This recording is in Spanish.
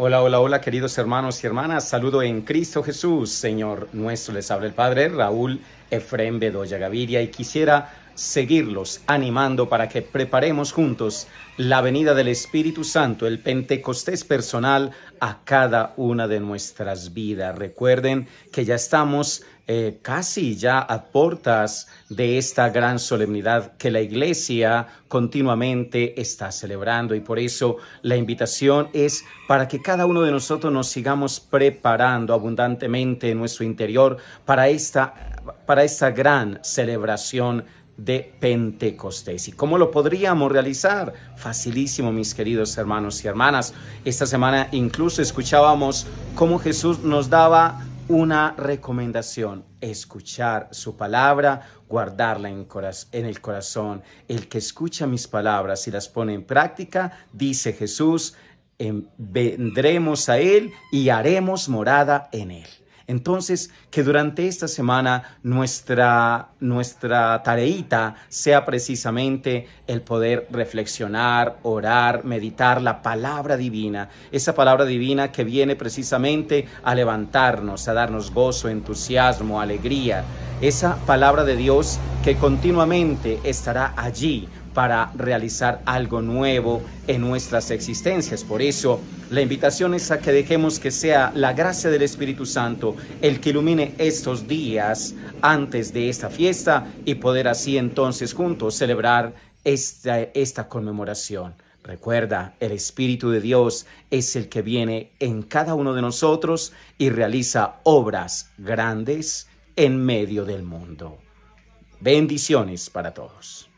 Hola, hola, hola, queridos hermanos y hermanas. Saludo en Cristo Jesús, Señor nuestro. Les habla el Padre Raúl Efraín Bedoya Gaviria y quisiera seguirlos animando para que preparemos juntos la venida del Espíritu Santo, el Pentecostés personal a cada una de nuestras vidas. Recuerden que ya estamos eh, casi ya a puertas de esta gran solemnidad que la iglesia continuamente está celebrando y por eso la invitación es para que cada uno de nosotros nos sigamos preparando abundantemente en nuestro interior para esta para esta gran celebración de Pentecostés. ¿Y cómo lo podríamos realizar? Facilísimo, mis queridos hermanos y hermanas. Esta semana incluso escuchábamos cómo Jesús nos daba una recomendación, escuchar su palabra, guardarla en, el corazón. El que escucha mis palabras y las pone en práctica, dice Jesús, em, vendremos a Él y haremos morada en Él. Entonces, que durante esta semana nuestra, nuestra tareita sea precisamente el poder reflexionar, orar, meditar la palabra divina, esa palabra divina que viene precisamente a levantarnos, a darnos gozo, entusiasmo, alegría, esa palabra de Dios que continuamente estará allí para realizar algo nuevo en nuestras existencias. Por eso, la invitación es a que dejemos que sea la gracia del Espíritu Santo el que ilumine estos días antes de esta fiesta y poder así entonces juntos celebrar esta, conmemoración. Recuerda, el Espíritu de Dios es el que viene en cada uno de nosotros y realiza obras grandes en medio del mundo. Bendiciones para todos.